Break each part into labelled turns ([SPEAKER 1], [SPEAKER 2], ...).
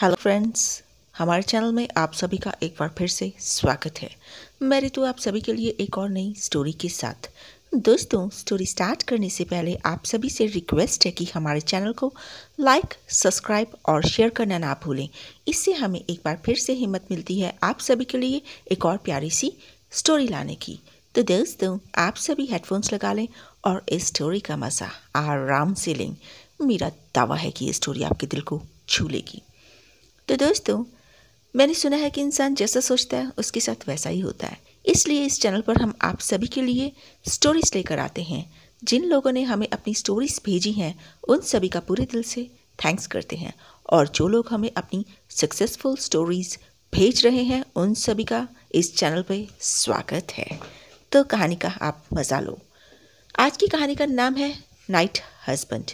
[SPEAKER 1] hello friends हमारे channel में आप सभी का एक बार फिर से स्वागत है मैं रितु तो आप सभी के लिए एक और नई स्टोरी के साथ दोस्तों स्टोरी स्टार्ट करने से पहले आप सभी से रिक्वेस्ट है कि हमारे चैनल को लाइक सब्सक्राइब और शेयर करना ना भूलें इससे हमें एक बार फिर से हिम्मत मिलती है आप सभी के लिए एक और प्यारी सी स्टोरी लाने की तो दोस्तों आप सभी हेडफोन्स लगा लें और इस स्टोरी का मज़ा आराम से लें मेरा दावा है कि ये स्टोरी आपके दिल को छू लेगी तो दोस्तों मैंने सुना है कि इंसान जैसा सोचता है उसके साथ वैसा ही होता है इसलिए इस चैनल पर हम आप सभी के लिए स्टोरीज लेकर आते हैं जिन लोगों ने हमें अपनी स्टोरीज भेजी हैं उन सभी का पूरे दिल से थैंक्स करते हैं और जो लोग हमें अपनी सक्सेसफुल स्टोरीज भेज रहे हैं उन सभी का इस चैनल पर स्वागत है तो कहानी का आप मज़ा लो आज की कहानी का नाम है नाइट हस्बैंड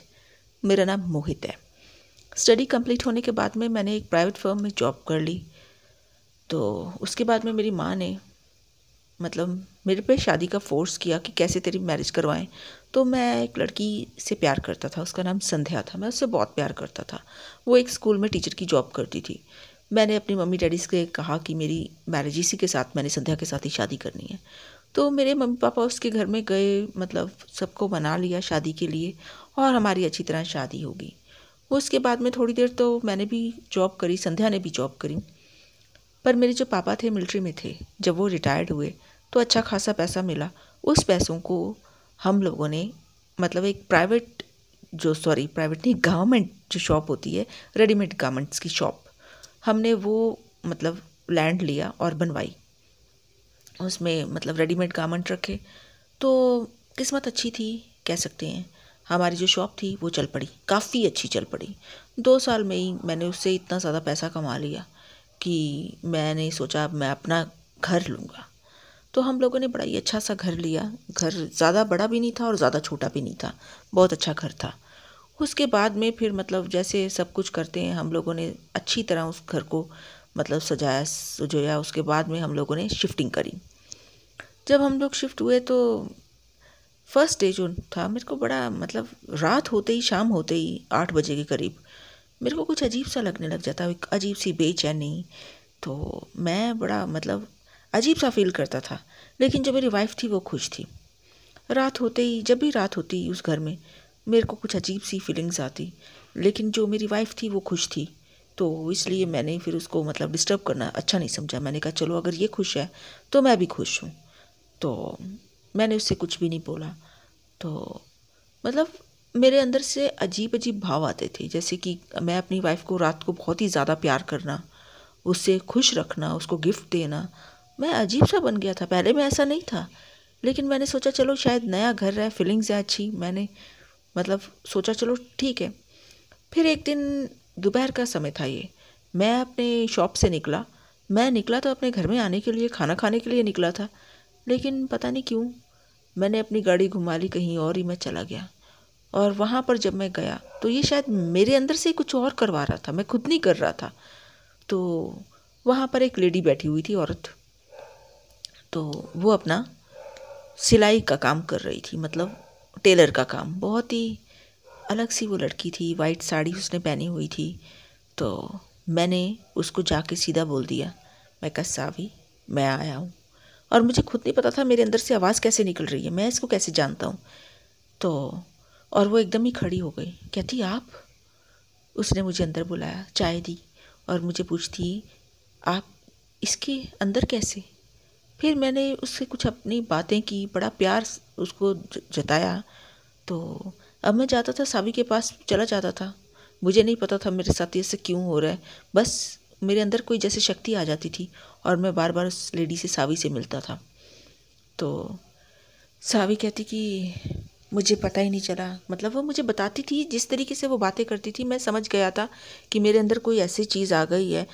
[SPEAKER 1] मेरा नाम मोहित है स्टडी कंप्लीट होने के बाद में मैंने एक प्राइवेट फर्म में जॉब कर ली तो उसके बाद में मेरी माँ ने मतलब मेरे पे शादी का फोर्स किया कि कैसे तेरी मैरिज करवाएं तो मैं एक लड़की से प्यार करता था उसका नाम संध्या था मैं उससे बहुत प्यार करता था वो एक स्कूल में टीचर की जॉब करती थी मैंने अपनी मम्मी डैडी से कहा कि मेरी मैरिज इसी के साथ मैंने संध्या के साथ ही शादी करनी है तो मेरे मम्मी पापा उसके घर में गए मतलब सबको बना लिया शादी के लिए और हमारी अच्छी तरह शादी होगी उसके बाद में थोड़ी देर तो मैंने भी जॉब करी संध्या ने भी जॉब करी पर मेरे जो पापा थे मिलिट्री में थे जब वो रिटायर्ड हुए तो अच्छा खासा पैसा मिला उस पैसों को हम लोगों ने मतलब एक प्राइवेट जो सॉरी प्राइवेट नहीं गारमेंट जो शॉप होती है रेडीमेड गारमेंट्स की शॉप हमने वो मतलब लैंड लिया और बनवाई उसमें मतलब रेडीमेड गारमेंट रखे तो किस्मत अच्छी थी कह सकते हैं हमारी जो शॉप थी वो चल पड़ी काफ़ी अच्छी चल पड़ी दो साल में ही मैंने उससे इतना ज़्यादा पैसा कमा लिया कि मैंने सोचा अब मैं अपना घर लूँगा तो हम लोगों ने बड़ा ही अच्छा सा घर लिया घर ज़्यादा बड़ा भी नहीं था और ज़्यादा छोटा भी नहीं था बहुत अच्छा घर था उसके बाद में फिर मतलब जैसे सब कुछ करते हैं हम लोगों ने अच्छी तरह उस घर को मतलब सजाया सजोया उसके बाद में हम लोगों ने शिफ्टिंग करी जब हम लोग शिफ्ट हुए तो फर्स्ट डे जो था मेरे को बड़ा मतलब रात होते ही शाम होते ही आठ बजे के करीब मेरे को कुछ अजीब सा लगने लग जाता एक अजीब सी बेचैनी तो मैं बड़ा मतलब अजीब सा फील करता था लेकिन जो मेरी वाइफ थी वो खुश थी रात होते ही जब भी रात होती उस घर में मेरे को कुछ अजीब सी फीलिंग्स आती लेकिन जो मेरी वाइफ थी वो खुश थी तो इसलिए मैंने फिर उसको मतलब डिस्टर्ब करना अच्छा नहीं समझा मैंने कहा चलो अगर ये खुश है तो मैं भी खुश हूँ तो मैंने उससे कुछ भी नहीं बोला तो मतलब मेरे अंदर से अजीब अजीब भाव आते थे जैसे कि मैं अपनी वाइफ को रात को बहुत ही ज़्यादा प्यार करना उससे खुश रखना उसको गिफ्ट देना मैं अजीब सा बन गया था पहले मैं ऐसा नहीं था लेकिन मैंने सोचा चलो शायद नया घर है फीलिंग्स है अच्छी मैंने मतलब सोचा चलो ठीक है फिर एक दिन दोपहर का समय था ये मैं अपने शॉप से निकला मैं निकला तो अपने घर में आने के लिए खाना खाने के लिए निकला था लेकिन पता नहीं क्यों मैंने अपनी गाड़ी घुमा ली कहीं और ही मैं चला गया और वहाँ पर जब मैं गया तो ये शायद मेरे अंदर से कुछ और करवा रहा था मैं खुद नहीं कर रहा था तो वहाँ पर एक लेडी बैठी हुई थी औरत तो वो अपना सिलाई का काम कर रही थी मतलब टेलर का काम बहुत ही अलग सी वो लड़की थी वाइट साड़ी उसने पहनी हुई थी तो मैंने उसको जाके सीधा बोल दिया मैं कस्सा भी मैं आया हूँ और मुझे खुद नहीं पता था मेरे अंदर से आवाज़ कैसे निकल रही है मैं इसको कैसे जानता हूँ तो और वो एकदम ही खड़ी हो गई कहती आप उसने मुझे अंदर बुलाया चाय दी और मुझे पूछती आप इसके अंदर कैसे फिर मैंने उससे कुछ अपनी बातें की बड़ा प्यार उसको जताया तो अब मैं जाता था सावी के पास चला जाता था मुझे नहीं पता था मेरे साथ ऐसे क्यों हो रहा है बस मेरे अंदर कोई जैसे शक्ति आ जाती थी और मैं बार बार उस लेडी से सावी से मिलता था तो सावी कहती कि मुझे पता ही नहीं चला मतलब वो मुझे बताती थी जिस तरीके से वो बातें करती थी मैं समझ गया था कि मेरे अंदर कोई ऐसी चीज़ आ गई है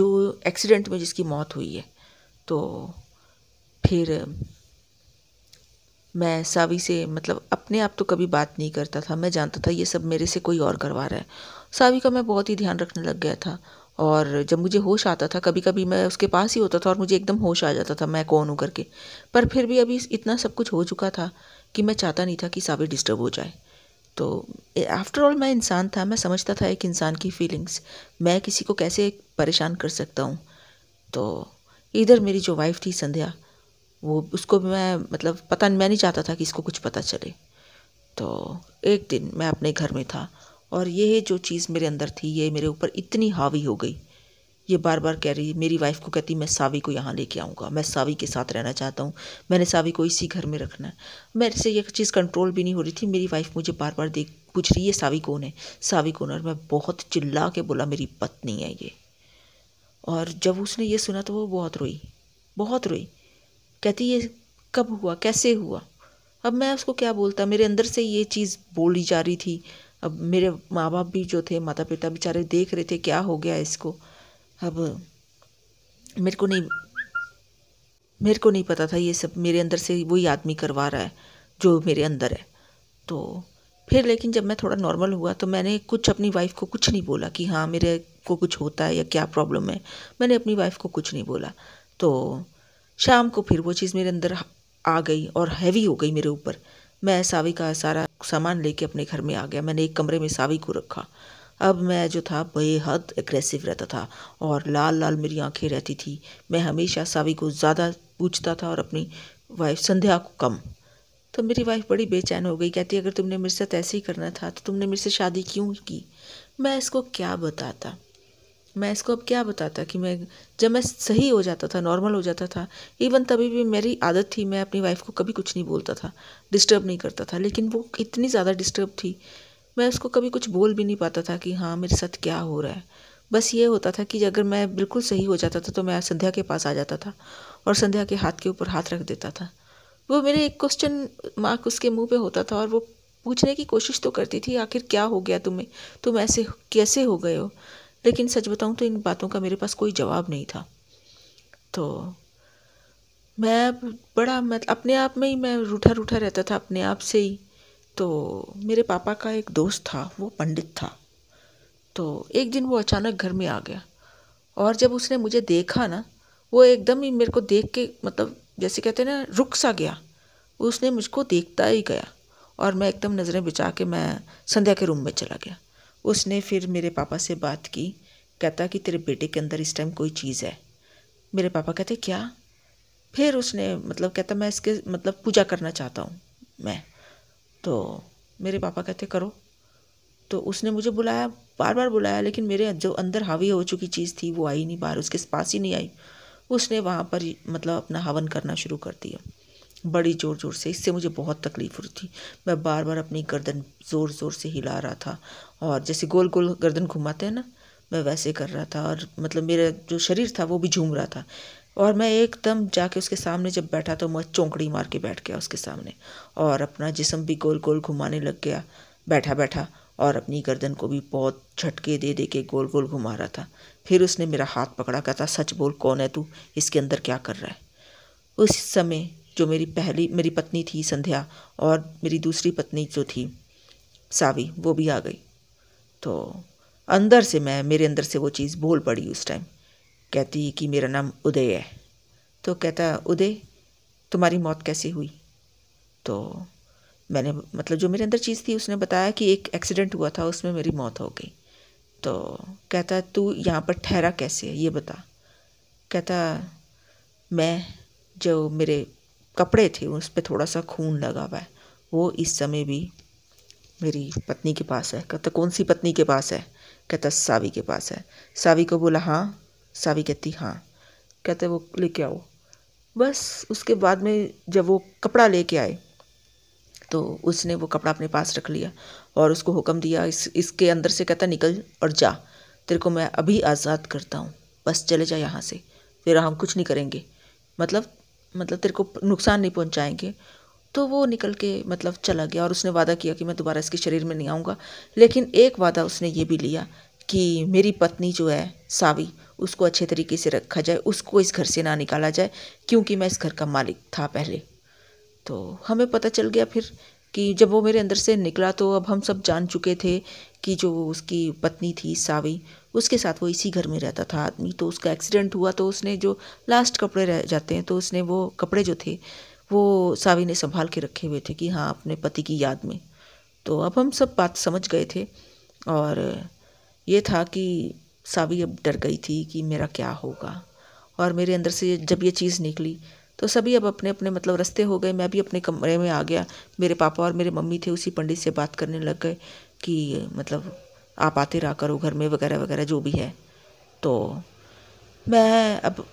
[SPEAKER 1] जो एक्सीडेंट में जिसकी मौत हुई है तो फिर मैं सावी से मतलब अपने आप तो कभी बात नहीं करता था मैं जानता था ये सब मेरे से कोई और करवा रहा है सावी का मैं बहुत ही ध्यान रखने लग गया था और जब मुझे होश आता था कभी कभी मैं उसके पास ही होता था और मुझे एकदम होश आ जाता था मैं कौन हूँ करके पर फिर भी अभी इतना सब कुछ हो चुका था कि मैं चाहता नहीं था कि साबिर डिस्टर्ब हो जाए तो आफ्टर ऑल मैं इंसान था मैं समझता था एक इंसान की फीलिंग्स मैं किसी को कैसे परेशान कर सकता हूँ तो इधर मेरी जो वाइफ थी संध्या वो उसको भी मैं मतलब पता मैं नहीं चाहता था कि इसको कुछ पता चले तो एक दिन मैं अपने घर में था और ये जो चीज़ मेरे अंदर थी ये मेरे ऊपर इतनी हावी हो गई ये बार बार कह रही मेरी वाइफ को कहती मैं सावी को यहाँ लेके आऊँगा मैं सावी के साथ रहना चाहता हूँ मैंने सावी को इसी घर में रखना है मेरे से ये चीज़ कंट्रोल भी नहीं हो रही थी मेरी वाइफ मुझे बार बार देख पूछ रही है सावी कौन है सावी कौन और मैं बहुत चिल्ला के बोला मेरी पत्नी है ये और जब उसने ये सुना तो वो बहुत रोई बहुत रोई कहती ये कब हुआ कैसे हुआ अब मैं उसको क्या बोलता मेरे अंदर से ये चीज़ बोली जा रही थी अब मेरे माँ बाप भी जो थे माता पिता बेचारे देख रहे थे क्या हो गया इसको अब मेरे को नहीं मेरे को नहीं पता था ये सब मेरे अंदर से वही आदमी करवा रहा है जो मेरे अंदर है तो फिर लेकिन जब मैं थोड़ा नॉर्मल हुआ तो मैंने कुछ अपनी वाइफ को कुछ नहीं बोला कि हाँ मेरे को कुछ होता है या क्या प्रॉब्लम है मैंने अपनी वाइफ को कुछ नहीं बोला तो शाम को फिर वो चीज़ मेरे अंदर आ गई और हैवी हो गई मेरे ऊपर मैं सावी का सारा सामान लेके अपने घर में आ गया मैंने एक कमरे में सावी को रखा अब मैं जो था बेहद एग्रेसिव रहता था और लाल लाल मेरी आंखें रहती थी मैं हमेशा सावी को ज़्यादा पूछता था और अपनी वाइफ संध्या को कम तो मेरी वाइफ बड़ी बेचैन हो गई कहती अगर तुमने मेरे साथ ऐसे ही करना था तो तुमने मेरे से शादी क्यों की मैं इसको क्या बताता मैं इसको अब क्या बताता कि मैं जब मैं सही हो जाता था नॉर्मल हो जाता था इवन तभी भी मेरी आदत थी मैं अपनी वाइफ को कभी कुछ नहीं बोलता था डिस्टर्ब नहीं करता था लेकिन वो इतनी ज़्यादा डिस्टर्ब थी मैं उसको कभी कुछ बोल भी नहीं पाता था कि हाँ मेरे साथ क्या हो रहा है बस ये होता था कि अगर मैं बिल्कुल सही हो जाता था तो मैं संध्या के पास आ जाता था और संध्या के हाथ के ऊपर हाथ रख देता था वो मेरे एक क्वेश्चन मार्क उसके मुंह पे होता था और वो पूछने की कोशिश तो करती थी आखिर क्या हो गया तुम्हें तुम ऐसे कैसे हो गए हो लेकिन सच बताऊँ तो इन बातों का मेरे पास कोई जवाब नहीं था तो मैं बड़ा मतलब अपने आप में ही मैं रूठा रूठा रहता था अपने आप से ही तो मेरे पापा का एक दोस्त था वो पंडित था तो एक दिन वो अचानक घर में आ गया और जब उसने मुझे देखा ना वो एकदम ही मेरे को देख के मतलब जैसे कहते हैं ना रुक सा गया उसने मुझको देखता ही गया और मैं एकदम नज़रें बिछा के मैं संध्या के रूम में चला गया उसने फिर मेरे पापा से बात की कहता कि तेरे बेटे के अंदर इस टाइम कोई चीज़ है मेरे पापा कहते क्या फिर उसने मतलब कहता मैं इसके मतलब पूजा करना चाहता हूँ मैं तो मेरे पापा कहते करो तो उसने मुझे बुलाया बार बार बुलाया लेकिन मेरे जो अंदर हावी हो चुकी चीज़ थी वो आई नहीं बाहर उसके पास ही नहीं आई उसने वहाँ पर मतलब अपना हवन करना शुरू कर दिया बड़ी ज़ोर ज़ोर से इससे मुझे बहुत तकलीफ़ हो रही थी मैं बार बार अपनी गर्दन ज़ोर ज़ोर से हिला रहा था और जैसे गोल गोल गर्दन घुमाते हैं ना मैं वैसे कर रहा था और मतलब मेरा जो शरीर था वो भी झूम रहा था और मैं एकदम जाके उसके सामने जब बैठा तो मैं चौंकड़ी मार के बैठ गया उसके सामने और अपना जिसम भी गोल गोल घुमाने लग गया बैठा बैठा और अपनी गर्दन को भी बहुत झटके दे दे के गोल गोल घुमा रहा था फिर उसने मेरा हाथ पकड़ा कहता सच बोल कौन है तू इसके अंदर क्या कर रहा है उस समय जो मेरी पहली मेरी पत्नी थी संध्या और मेरी दूसरी पत्नी जो थी सावी वो भी आ गई तो अंदर से मैं मेरे अंदर से वो चीज़ बोल पड़ी उस टाइम कहती कि मेरा नाम उदय है तो कहता उदय तुम्हारी मौत कैसे हुई तो मैंने मतलब जो मेरे अंदर चीज़ थी उसने बताया कि एक एक्सीडेंट हुआ था उसमें मेरी मौत हो गई तो कहता तू यहाँ पर ठहरा कैसे है ये बता कहता मैं जो मेरे कपड़े थे उस पर थोड़ा सा खून लगा हुआ है वो इस समय भी मेरी पत्नी के पास है कहता कौन सी पत्नी के पास है कहता सावी के पास है सावी को बोला हाँ सावी कहती हाँ कहते वो लेके आओ बस उसके बाद में जब वो कपड़ा लेके आए तो उसने वो कपड़ा अपने पास रख लिया और उसको हुक्म दिया इस इसके अंदर से कहता निकल और जा तेरे को मैं अभी आज़ाद करता हूँ बस चले जा यहाँ से फिर हम कुछ नहीं करेंगे मतलब मतलब तेरे को नुकसान नहीं पहुंचाएंगे तो वो निकल के मतलब चला गया और उसने वादा किया कि मैं दोबारा इसके शरीर में नहीं आऊँगा लेकिन एक वादा उसने ये भी लिया कि मेरी पत्नी जो है सावी उसको अच्छे तरीके से रखा जाए उसको इस घर से ना निकाला जाए क्योंकि मैं इस घर का मालिक था पहले तो हमें पता चल गया फिर कि जब वो मेरे अंदर से निकला तो अब हम सब जान चुके थे कि जो उसकी पत्नी थी सावी उसके साथ वो इसी घर में रहता था आदमी तो उसका एक्सीडेंट हुआ तो उसने जो लास्ट कपड़े रह जाते हैं तो उसने वो कपड़े जो थे वो सावी ने संभाल के रखे हुए थे कि हाँ अपने पति की याद में तो अब हम सब बात समझ गए थे और ये था कि सावी अब डर गई थी कि मेरा क्या होगा और मेरे अंदर से जब ये चीज़ निकली तो सभी अब अपने अपने मतलब रस्ते हो गए मैं भी अपने कमरे में आ गया मेरे पापा और मेरे मम्मी थे उसी पंडित से बात करने लग गए कि मतलब आप आते रहा करो घर में वगैरह वगैरह जो भी है तो मैं अब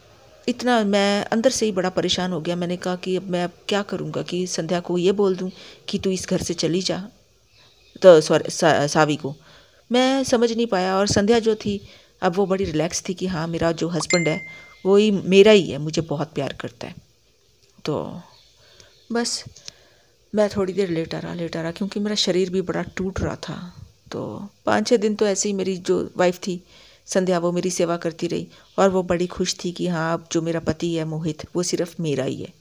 [SPEAKER 1] इतना मैं अंदर से ही बड़ा परेशान हो गया मैंने कहा कि अब मैं अब क्या करूँगा कि संध्या को ये बोल दूँ कि तू इस घर से चली जा तो सॉरी सा, सावी को मैं समझ नहीं पाया और संध्या जो थी अब वो बड़ी रिलैक्स थी कि हाँ मेरा जो हस्बैंड है वो ही मेरा ही है मुझे बहुत प्यार करता है तो बस मैं थोड़ी देर लेट आ रहा लेट आ रहा क्योंकि मेरा शरीर भी बड़ा टूट रहा था तो पाँच छः दिन तो ऐसे ही मेरी जो वाइफ थी संध्या वो मेरी सेवा करती रही और वो बड़ी खुश थी कि हाँ अब जो मेरा पति है मोहित वो सिर्फ मेरा ही है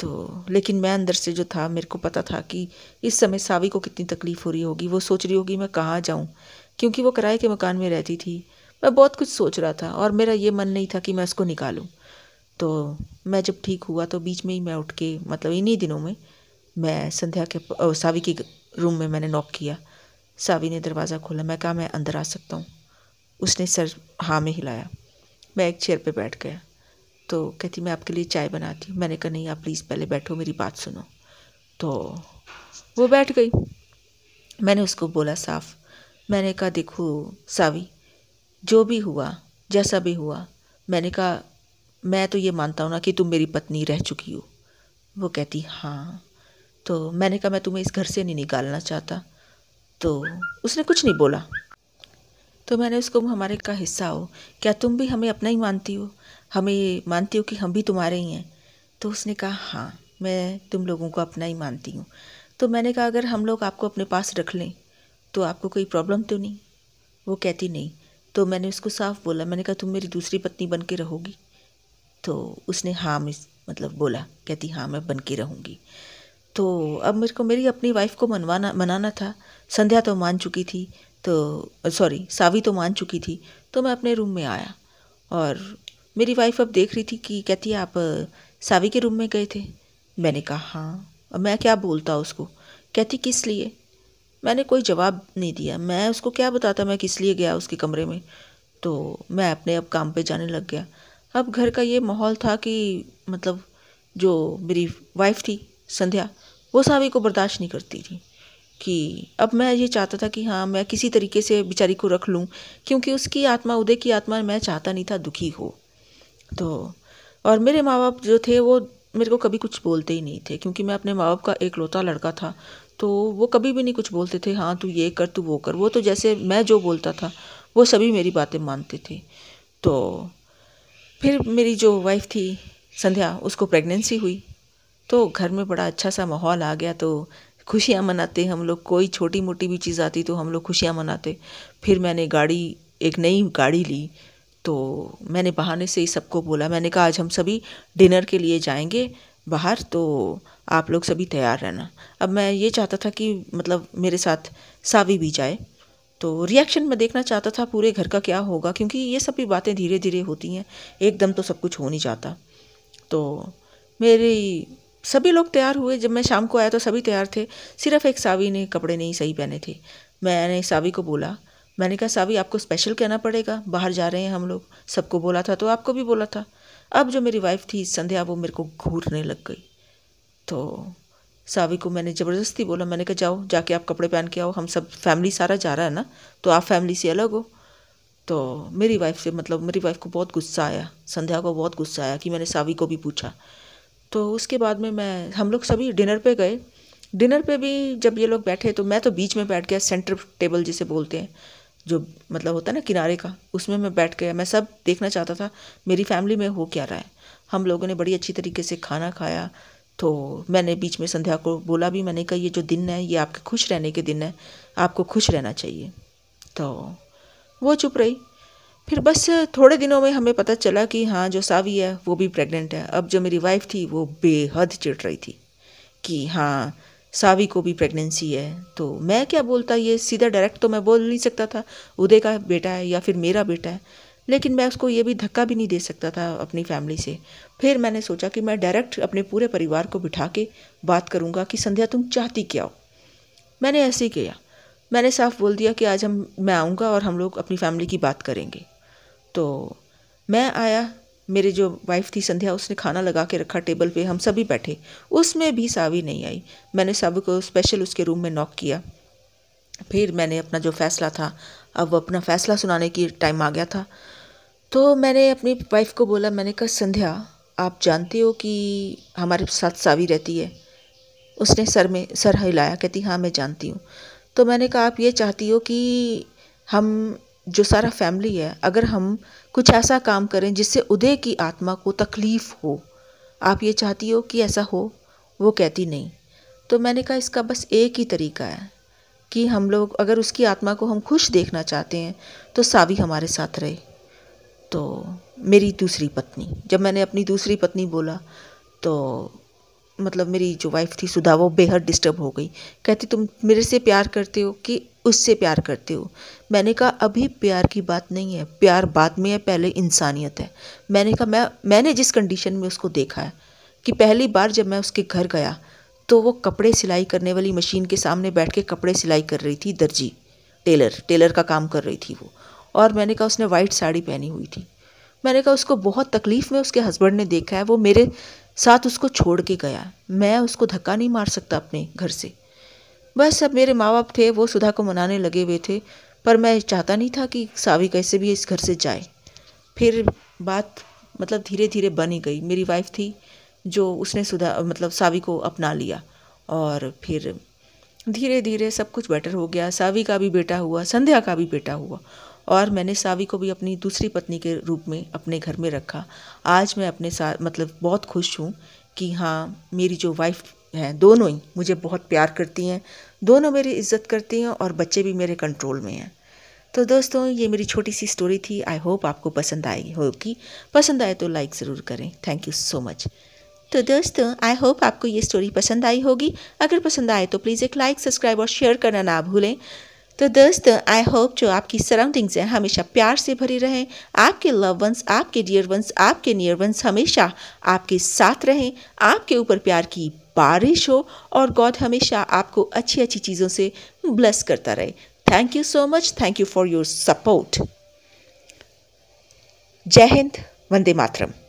[SPEAKER 1] तो लेकिन मैं अंदर से जो था मेरे को पता था कि इस समय सावी को कितनी तकलीफ़ हो रही होगी वो सोच रही होगी मैं कहाँ जाऊँ क्योंकि वो किराए के मकान में रहती थी मैं बहुत कुछ सोच रहा था और मेरा ये मन नहीं था कि मैं उसको निकालूँ तो मैं जब ठीक हुआ तो बीच में ही मैं उठ के मतलब इन्हीं दिनों में मैं संध्या के सावी के रूम में मैंने नॉक किया सावी ने दरवाज़ा खोला मैं कहा मैं अंदर आ सकता हूँ उसने सर हाँ में हिलाया मैं एक चेयर पे बैठ गया तो कहती मैं आपके लिए चाय बनाती हूँ मैंने कहा नहीं आप प्लीज़ पहले बैठो मेरी बात सुनो तो वो बैठ गई मैंने उसको बोला साफ मैंने कहा देखो सावी जो भी हुआ जैसा भी हुआ मैंने कहा मैं तो ये मानता हूँ ना कि तुम मेरी पत्नी रह चुकी हो वो कहती हाँ तो मैंने कहा मैं तुम्हें इस घर से नहीं निकालना चाहता तो उसने कुछ नहीं बोला तो मैंने उसको हमारे का हिस्सा हो क्या तुम भी हमें अपना ही मानती हो हमें मानती हो कि हम भी तुम्हारे ही हैं तो उसने कहा हाँ मैं तुम लोगों को अपना ही मानती हूँ तो मैंने कहा अगर हम लोग आपको अपने पास रख लें तो आपको कोई प्रॉब्लम तो नहीं वो कहती नहीं तो मैंने उसको साफ बोला मैंने कहा तुम मेरी दूसरी पत्नी बन के रहोगी तो उसने हाँ मतलब बोला कहती हाँ मैं बन के रहूँगी तो अब मेरे को मेरी अपनी वाइफ को मनवाना मनाना था संध्या तो मान चुकी थी तो सॉरी सावी तो मान चुकी थी तो मैं अपने रूम में आया और मेरी वाइफ अब देख रही थी कि कहती आप सावी के रूम में गए थे मैंने कहा हाँ अब मैं क्या बोलता उसको कहती किस लिए मैंने कोई जवाब नहीं दिया मैं उसको क्या बताता मैं किस लिए गया उसके कमरे में तो मैं अपने अब काम पे जाने लग गया अब घर का ये माहौल था कि मतलब जो मेरी वाइफ थी संध्या वो सावी को बर्दाश्त नहीं करती थी कि अब मैं ये चाहता था कि हाँ मैं किसी तरीके से बेचारी को रख लूँ क्योंकि उसकी आत्मा उदय की आत्मा मैं चाहता नहीं था दुखी हो तो और मेरे माँ बाप जो थे वो मेरे को कभी कुछ बोलते ही नहीं थे क्योंकि मैं अपने माँ बाप का एक लौता लड़का था तो वो कभी भी नहीं कुछ बोलते थे हाँ तू ये कर तू वो कर वो तो जैसे मैं जो बोलता था वो सभी मेरी बातें मानते थे तो फिर मेरी जो वाइफ थी संध्या उसको प्रेगनेंसी हुई तो घर में बड़ा अच्छा सा माहौल आ गया तो खुशियाँ मनाते हम लोग कोई छोटी मोटी भी चीज़ आती तो हम लोग खुशियाँ मनाते फिर मैंने गाड़ी एक नई गाड़ी ली तो मैंने बहाने से ही सबको बोला मैंने कहा आज हम सभी डिनर के लिए जाएंगे बाहर तो आप लोग सभी तैयार रहना अब मैं ये चाहता था कि मतलब मेरे साथ सावी भी जाए तो रिएक्शन मैं देखना चाहता था पूरे घर का क्या होगा क्योंकि ये सभी बातें धीरे धीरे होती हैं एकदम तो सब कुछ हो नहीं जाता तो मेरी सभी लोग तैयार हुए जब मैं शाम को आया तो सभी तैयार थे सिर्फ एक सावी ने कपड़े नहीं सही पहने थे मैंने सावी को बोला मैंने कहा सावी आपको स्पेशल कहना पड़ेगा बाहर जा रहे हैं हम लोग सबको बोला था तो आपको भी बोला था अब जो मेरी वाइफ थी संध्या वो मेरे को घूरने लग गई तो सावी को मैंने ज़बरदस्ती बोला मैंने कहा जाओ जाके आप कपड़े पहन के आओ हम सब फैमिली सारा जा रहा है ना तो आप फैमिली से अलग हो तो मेरी वाइफ से मतलब मेरी वाइफ को बहुत गुस्सा आया संध्या को बहुत गुस्सा आया कि मैंने सावी को भी पूछा तो उसके बाद में मैं हम लोग सभी डिनर पे गए डिनर पे भी जब ये लोग बैठे तो मैं तो बीच में बैठ गया सेंटर टेबल जिसे बोलते हैं जो मतलब होता है ना किनारे का उसमें मैं बैठ गया मैं सब देखना चाहता था मेरी फैमिली में हो क्या रहा है हम लोगों ने बड़ी अच्छी तरीके से खाना खाया तो मैंने बीच में संध्या को बोला भी मैंने कहा ये जो दिन है ये आपके खुश रहने के दिन है आपको खुश रहना चाहिए तो वो चुप रही फिर बस थोड़े दिनों में हमें पता चला कि हाँ जो सावी है वो भी प्रेग्नेंट है अब जो मेरी वाइफ थी वो बेहद चिढ़ रही थी कि हाँ सावी को भी प्रेगनेंसी है तो मैं क्या बोलता ये सीधा डायरेक्ट तो मैं बोल नहीं सकता था उदय का बेटा है या फिर मेरा बेटा है लेकिन मैं उसको ये भी धक्का भी नहीं दे सकता था अपनी फैमिली से फिर मैंने सोचा कि मैं डायरेक्ट अपने पूरे परिवार को बिठा के बात करूँगा कि संध्या तुम चाहती क्या हो मैंने ऐसे ही किया मैंने साफ बोल दिया कि आज हम मैं आऊँगा और हम लोग अपनी फैमिली की बात करेंगे तो मैं आया मेरे जो वाइफ थी संध्या उसने खाना लगा के रखा टेबल पे हम सभी बैठे उसमें भी सावी नहीं आई मैंने सावी को स्पेशल उसके रूम में नॉक किया फिर मैंने अपना जो फैसला था अब अपना फैसला सुनाने की टाइम आ गया था तो मैंने अपनी वाइफ को बोला मैंने कहा संध्या आप जानते हो कि हमारे साथ सावी रहती है उसने सर में सर हिलाया कहती हाँ मैं जानती हूँ तो मैंने कहा आप ये चाहती हो कि हम जो सारा फैमिली है अगर हम कुछ ऐसा काम करें जिससे उदय की आत्मा को तकलीफ़ हो आप ये चाहती हो कि ऐसा हो वो कहती नहीं तो मैंने कहा इसका बस एक ही तरीका है कि हम लोग अगर उसकी आत्मा को हम खुश देखना चाहते हैं तो सावी हमारे साथ रहे तो मेरी दूसरी पत्नी जब मैंने अपनी दूसरी पत्नी बोला तो मतलब मेरी जो वाइफ थी सुधा वो बेहद डिस्टर्ब हो गई कहती तुम मेरे से प्यार करते हो कि उससे प्यार करते हो मैंने कहा अभी प्यार की बात नहीं है प्यार बाद में है पहले इंसानियत है मैंने कहा मैं मैंने जिस कंडीशन में उसको देखा है कि पहली बार जब मैं उसके घर गया तो वो कपड़े सिलाई करने वाली मशीन के सामने बैठ के कपड़े सिलाई कर रही थी दर्जी टेलर टेलर का काम कर रही थी वो और मैंने कहा उसने वाइट साड़ी पहनी हुई थी मैंने कहा उसको बहुत तकलीफ़ में उसके हस्बैंड ने देखा है वो मेरे साथ उसको छोड़ के गया मैं उसको धक्का नहीं मार सकता अपने घर से बस अब मेरे माँ बाप थे वो सुधा को मनाने लगे हुए थे पर मैं चाहता नहीं था कि सावी कैसे भी इस घर से जाए फिर बात मतलब धीरे धीरे बनी गई मेरी वाइफ थी जो उसने सुधा मतलब सावी को अपना लिया और फिर धीरे धीरे सब कुछ बेटर हो गया सावी का भी बेटा हुआ संध्या का भी बेटा हुआ और मैंने सावी को भी अपनी दूसरी पत्नी के रूप में अपने घर में रखा आज मैं अपने साथ मतलब बहुत खुश हूँ कि हाँ मेरी जो वाइफ हैं दोनों ही मुझे बहुत प्यार करती हैं दोनों मेरी इज्जत करती हैं और बच्चे भी मेरे कंट्रोल में हैं तो दोस्तों ये मेरी छोटी सी स्टोरी थी आई होप आपको पसंद आई होगी पसंद आए तो लाइक ज़रूर करें थैंक यू सो मच तो दोस्तों आई होप आपको ये स्टोरी पसंद आई होगी अगर पसंद आए तो प्लीज़ एक लाइक सब्सक्राइब और शेयर करना ना भूलें तो दोस्तों आई होप जो आपकी सराउंडिंग्स हैं हमेशा प्यार से भरी रहें आपके लव वंस आपके डियर वंस आपके नियर वंस हमेशा आपके साथ रहें आपके ऊपर प्यार की बारिश हो और गॉड हमेशा आपको अच्छी अच्छी चीज़ों से ब्लेस करता रहे thank you so much thank you for your support जय हिंद वंदे मातरम